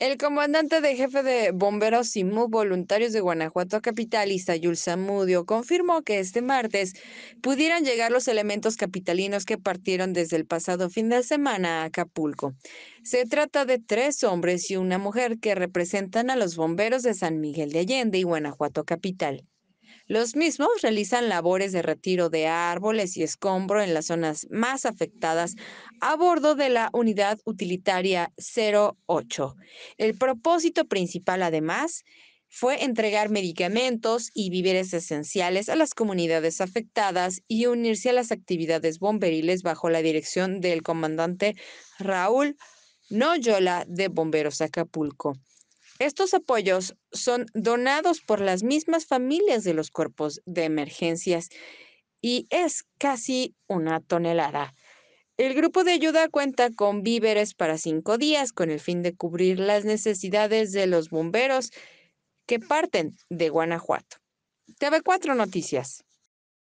El comandante de jefe de bomberos y voluntarios de Guanajuato Capital, Isayul Samudio, confirmó que este martes pudieran llegar los elementos capitalinos que partieron desde el pasado fin de semana a Acapulco. Se trata de tres hombres y una mujer que representan a los bomberos de San Miguel de Allende y Guanajuato Capital. Los mismos realizan labores de retiro de árboles y escombro en las zonas más afectadas a bordo de la unidad utilitaria 08. El propósito principal, además, fue entregar medicamentos y víveres esenciales a las comunidades afectadas y unirse a las actividades bomberiles bajo la dirección del comandante Raúl Noyola de Bomberos Acapulco. Estos apoyos son donados por las mismas familias de los cuerpos de emergencias y es casi una tonelada. El grupo de ayuda cuenta con víveres para cinco días con el fin de cubrir las necesidades de los bomberos que parten de Guanajuato. TV4 Noticias.